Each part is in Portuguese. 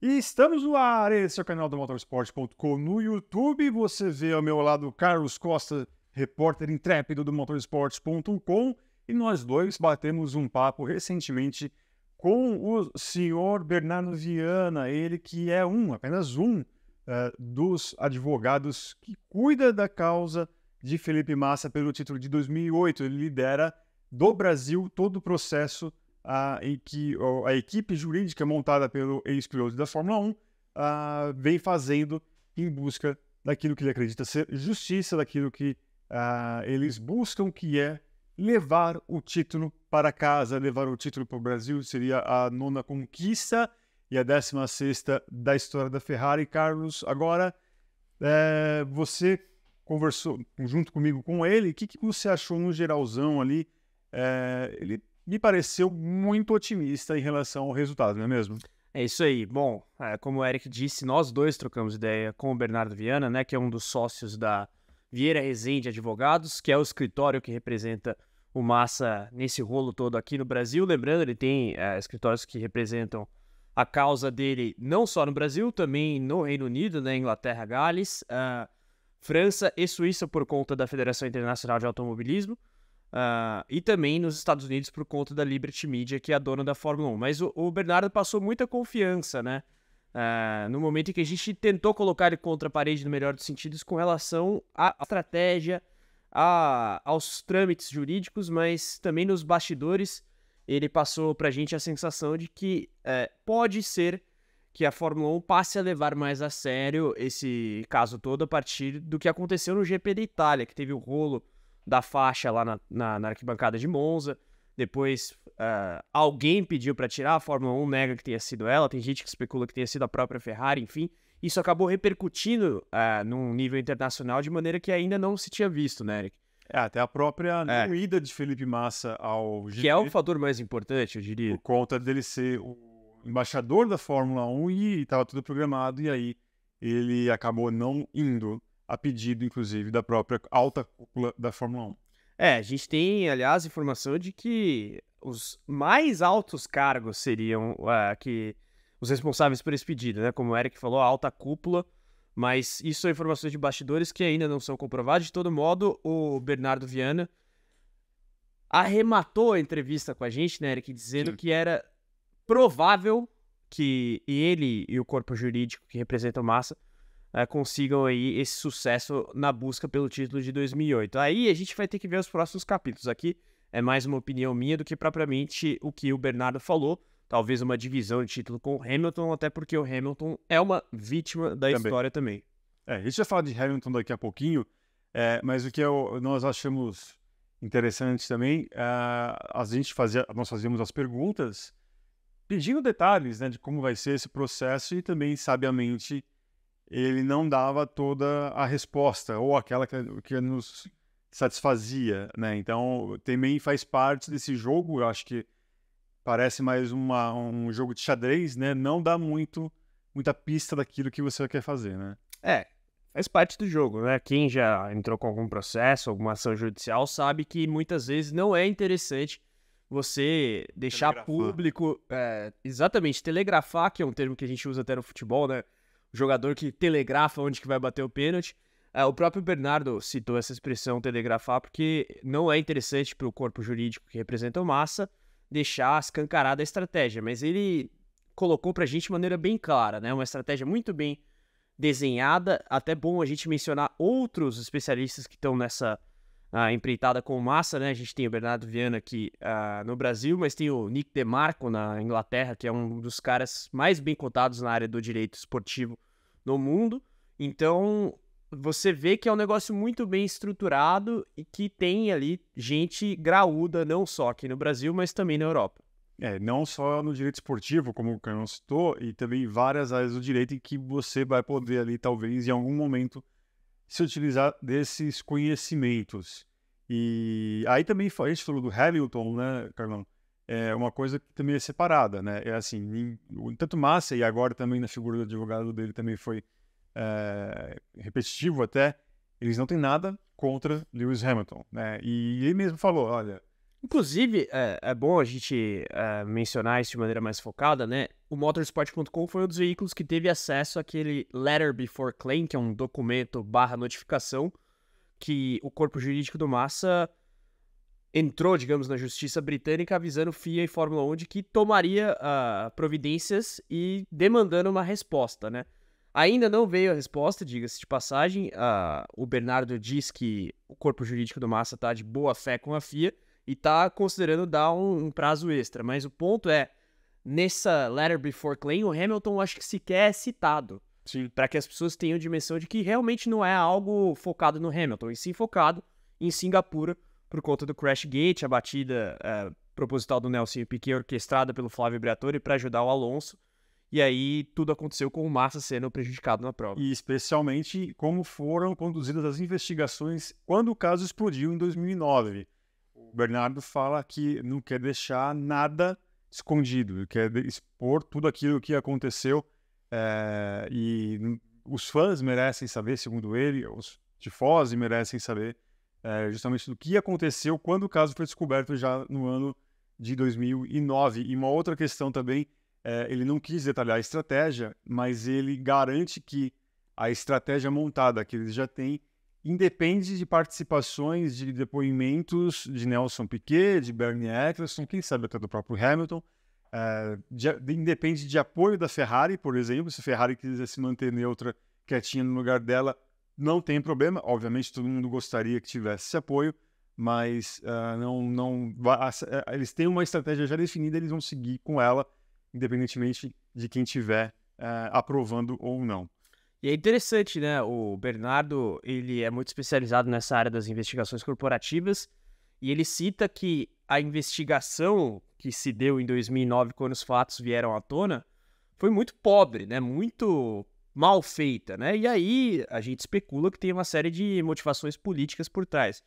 E estamos no ar, esse é o canal do motorsport.com no YouTube. Você vê ao meu lado Carlos Costa, repórter intrépido do motorsport.com, e nós dois batemos um papo recentemente com o senhor Bernardo Viana, ele que é um, apenas um, uh, dos advogados que cuida da causa de Felipe Massa pelo título de 2008. Ele lidera do Brasil todo o processo em que a equipe jurídica montada pelo ex-piloto da Fórmula 1 vem fazendo em busca daquilo que ele acredita ser justiça, daquilo que eles buscam, que é levar o título para casa, levar o título para o Brasil. Seria a nona conquista e a décima sexta da história da Ferrari. Carlos, agora é, você conversou junto comigo com ele. O que, que você achou no geralzão ali? É, ele me pareceu muito otimista em relação ao resultado, não é mesmo? É isso aí. Bom, é, como o Eric disse, nós dois trocamos ideia com o Bernardo Viana, né, que é um dos sócios da Vieira Resende Advogados, que é o escritório que representa o Massa nesse rolo todo aqui no Brasil. Lembrando, ele tem é, escritórios que representam a causa dele não só no Brasil, também no Reino Unido, na né, Inglaterra, Gales, ah, França e Suíça por conta da Federação Internacional de Automobilismo. Uh, e também nos Estados Unidos por conta da Liberty Media, que é a dona da Fórmula 1. Mas o, o Bernardo passou muita confiança, né? Uh, no momento em que a gente tentou colocar ele contra a parede no melhor dos sentidos com relação à estratégia, aos trâmites jurídicos, mas também nos bastidores, ele passou para a gente a sensação de que uh, pode ser que a Fórmula 1 passe a levar mais a sério esse caso todo a partir do que aconteceu no GP da Itália, que teve o rolo da faixa lá na, na, na arquibancada de Monza. Depois uh, alguém pediu para tirar, a Fórmula 1 nega que tenha sido ela, tem gente que especula que tenha sido a própria Ferrari, enfim. Isso acabou repercutindo uh, num nível internacional de maneira que ainda não se tinha visto, né, Eric? É, até a própria é. ida de Felipe Massa ao GP. Que é o fator mais importante, eu diria. Por conta dele ser o embaixador da Fórmula 1 e estava tudo programado, e aí ele acabou não indo a pedido, inclusive, da própria alta cúpula da Fórmula 1. É, a gente tem, aliás, informação de que os mais altos cargos seriam uh, que os responsáveis por esse pedido, né? Como o Eric falou, a alta cúpula. Mas isso são informações de bastidores que ainda não são comprovadas. De todo modo, o Bernardo Viana arrematou a entrevista com a gente, né, Eric, dizendo Sim. que era provável que ele e o corpo jurídico que representa o Massa eh, consigam aí esse sucesso na busca pelo título de 2008. Aí a gente vai ter que ver os próximos capítulos. Aqui é mais uma opinião minha do que propriamente o que o Bernardo falou. Talvez uma divisão de título com o Hamilton, até porque o Hamilton é uma vítima da também. história também. É, a gente vai falar de Hamilton daqui a pouquinho, é, mas o que eu, nós achamos interessante também, é, a gente fazia, nós fazíamos as perguntas pedindo detalhes né, de como vai ser esse processo e também, sabiamente, ele não dava toda a resposta, ou aquela que, que nos satisfazia, né? Então, também faz parte desse jogo, eu acho que parece mais uma, um jogo de xadrez, né? Não dá muito muita pista daquilo que você quer fazer, né? É, faz parte do jogo, né? Quem já entrou com algum processo, alguma ação judicial, sabe que muitas vezes não é interessante você deixar público. É, exatamente, telegrafar, que é um termo que a gente usa até no futebol, né? jogador que telegrafa onde que vai bater o pênalti. É, o próprio Bernardo citou essa expressão telegrafar porque não é interessante para o corpo jurídico que representa o Massa deixar escancarada a estratégia, mas ele colocou para a gente de maneira bem clara, né? Uma estratégia muito bem desenhada, até bom a gente mencionar outros especialistas que estão nessa uh, empreitada com massa, né? A gente tem o Bernardo Viana aqui uh, no Brasil, mas tem o Nick DeMarco na Inglaterra, que é um dos caras mais bem cotados na área do direito esportivo no mundo. Então, você vê que é um negócio muito bem estruturado e que tem ali gente graúda, não só aqui no Brasil, mas também na Europa. É, não só no direito esportivo, como o Canon citou, e também várias áreas do direito em que você vai poder ali, talvez, em algum momento, se utilizar desses conhecimentos. E aí também a gente falou do Hamilton, né, Carlão? É uma coisa que também é separada, né? É assim, tanto Massa e agora também na figura do advogado dele também foi é, repetitivo até, eles não têm nada contra Lewis Hamilton, né? E ele mesmo falou, olha... Inclusive, é, é bom a gente é, mencionar isso de maneira mais focada, né? O motorsport.com foi um dos veículos que teve acesso àquele Letter Before Claim, que é um documento barra notificação, que o corpo jurídico do Massa entrou, digamos, na justiça britânica avisando FIA e Fórmula 1 de que tomaria uh, providências e demandando uma resposta, né? Ainda não veio a resposta, diga-se de passagem. Uh, o Bernardo diz que o corpo jurídico do Massa está de boa fé com a FIA e está considerando dar um, um, prazo extra. Mas o ponto é, nessa letter before claim, o Hamilton acho que sequer é citado. Sim. Para que as pessoas tenham dimensão de que realmente não é algo focado no Hamilton, e sim focado em Singapura por conta do Crash Gate, a batida eh, proposital do Nelson Piquet orquestrada pelo Flávio Briatore para ajudar o Alonso. E aí tudo aconteceu com o Massa sendo prejudicado na prova. E especialmente como foram conduzidas as investigações quando o caso explodiu em 2009. O Bernardo fala que não quer deixar nada escondido, quer expor tudo aquilo que aconteceu é, e os fãs merecem saber, segundo ele, os tifós merecem saber é, justamente do que aconteceu quando o caso foi descoberto já no ano de 2009. E uma outra questão também, é, ele não quis detalhar a estratégia, mas ele garante que a estratégia montada que eles já têm independe de participações de depoimentos de Nelson Piquet, de Bernie Eccleston, quem sabe até do próprio Hamilton, Uh, de, independe de apoio da Ferrari, por exemplo, se a Ferrari quiser se manter neutra, quietinha no lugar dela, não tem problema. Obviamente, todo mundo gostaria que tivesse esse apoio, mas uh, não, não eh, eles têm uma estratégia já definida, eles vão seguir com ela, independentemente de quem tiver uh, aprovando ou não. E é interessante, né? O Bernardo ele é muito especializado nessa área das investigações corporativas e ele cita que a investigação que se deu em 2009, quando os fatos vieram à tona, foi muito pobre, né? Muito mal feita, né? E aí a gente especula que tem uma série de motivações políticas por trás.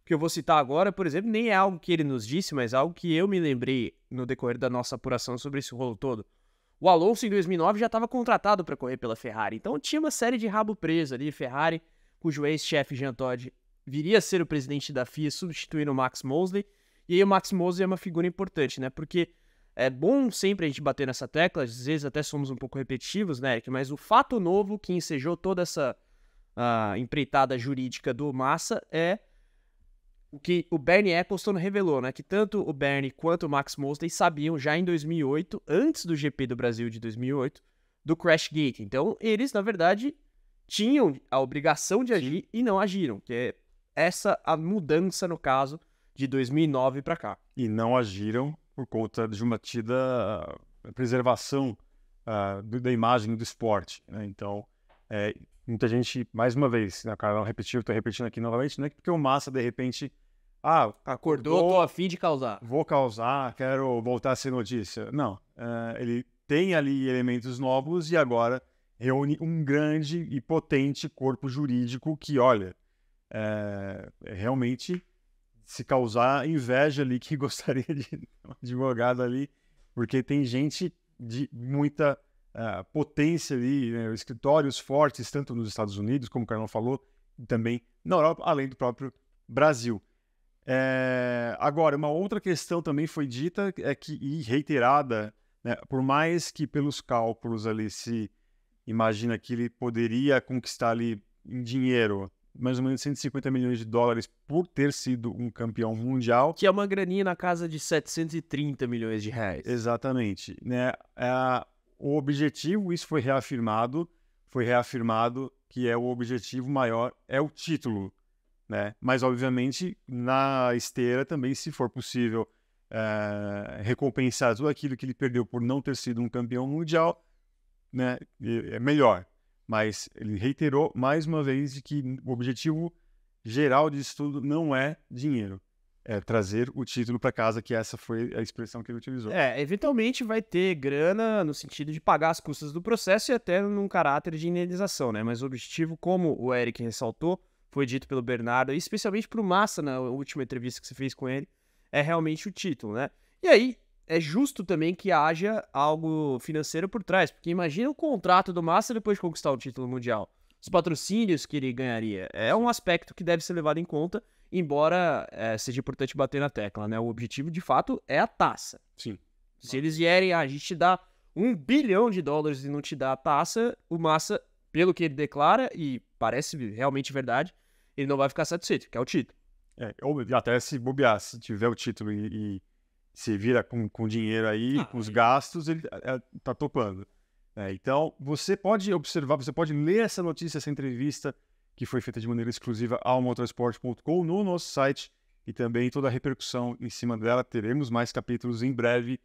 O que eu vou citar agora, por exemplo, nem é algo que ele nos disse, mas algo que eu me lembrei no decorrer da nossa apuração sobre esse rolo todo. O Alonso em 2009 já estava contratado para correr pela Ferrari, então tinha uma série de rabo preso ali. Ferrari, cujo ex-chefe Jean Todt viria a ser o presidente da FIA, substituindo o Max Mosley, e aí o Max Mosley é uma figura importante, né? Porque é bom sempre a gente bater nessa tecla, às vezes até somos um pouco repetitivos, né, Eric? Mas o fato novo que ensejou toda essa uh, empreitada jurídica do Massa é o que o Bernie Eccleston revelou, né? Que tanto o Bernie quanto o Max Mosley sabiam já em 2008, antes do GP do Brasil de 2008, do Crash Gate. Então, eles, na verdade, tinham a obrigação de agir e não agiram, que é essa a mudança, no caso, de 2009 para cá. E não agiram por conta de uma tida eh, preservação uh, do, da imagem do esporte. Né? Então, é, muita gente, mais uma vez, né, cara, não repetiu, estou repetindo aqui novamente, não é porque o Massa, de repente, ah, acordou, vou, tô a fim de causar. Vou causar, quero voltar a ser notícia. Não, uh, ele tem ali elementos novos e agora reúne um grande e potente corpo jurídico que, olha, é, realmente se causar inveja ali, que gostaria de um advogado ali, porque tem gente de muita uh, potência ali, né? escritórios fortes, tanto nos Estados Unidos, como o Carlão falou, e também na Europa, além do próprio Brasil. É... Agora, uma outra questão também foi dita é que, e reiterada, né? por mais que pelos cálculos ali se imagina que ele poderia conquistar ali em dinheiro mais ou menos 150 milhões de dólares por ter sido um campeão mundial. Que é uma graninha na casa de 730 milhões de reais. Exatamente. Né? É, o objetivo, isso foi reafirmado, foi reafirmado que é o objetivo maior, é o título. Né? Mas, obviamente, na esteira também, se for possível é, recompensar tudo aquilo que ele perdeu por não ter sido um campeão mundial, né? é melhor. Mas ele reiterou mais uma vez de que o objetivo geral de estudo não é dinheiro. É trazer o título para casa, que essa foi a expressão que ele utilizou. É, eventualmente vai ter grana no sentido de pagar as custas do processo e até num caráter de indenização, né? Mas o objetivo, como o Eric ressaltou, foi dito pelo Bernardo, e especialmente para o Massa na última entrevista que você fez com ele, é realmente o título, né? E aí, é justo também que haja algo financeiro por trás, porque imagina o contrato do Massa depois de conquistar o título mundial, os patrocínios que ele ganharia. É um aspecto que deve ser levado em conta, embora é, seja importante bater na tecla, né? O objetivo de fato é a taça. Sim. Se eles vierem, ah, a gente dá um bilhão de dólares e não te dá a taça, o Massa, pelo que ele declara, e parece realmente verdade, ele não vai ficar satisfeito, que é o título. É, ou até se bobear, se tiver o título e se vira com, com dinheiro aí, ah, com os gastos, ele está é, é, topando. É, então, você pode observar, você pode ler essa notícia, essa entrevista que foi feita de maneira exclusiva ao motorsport.com no nosso site e também toda a repercussão em cima dela. Teremos mais capítulos em breve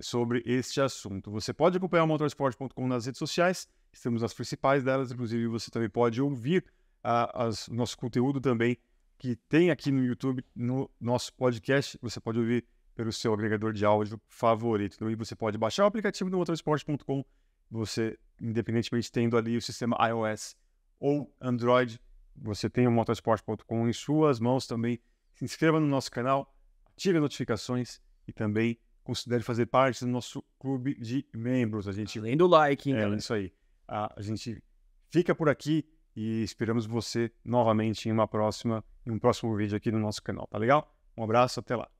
sobre este assunto. Você pode acompanhar o motorsport.com nas redes sociais, estamos nas principais delas, inclusive você também pode ouvir a, as, nosso conteúdo também que tem aqui no YouTube, no nosso podcast. Você pode ouvir pelo seu agregador de áudio favorito. Então, e você pode baixar o aplicativo no motorsport.com, você, independentemente tendo ali o sistema iOS ou Android, você tem o motorsport.com em suas mãos também. Se inscreva no nosso canal, ative as notificações e também considere fazer parte do nosso clube de membros. A gente Além do like, hein, É, galera? isso aí. A, a gente fica por aqui e esperamos você novamente em uma próxima, em um próximo vídeo aqui no nosso canal, tá legal? Um abraço, até lá.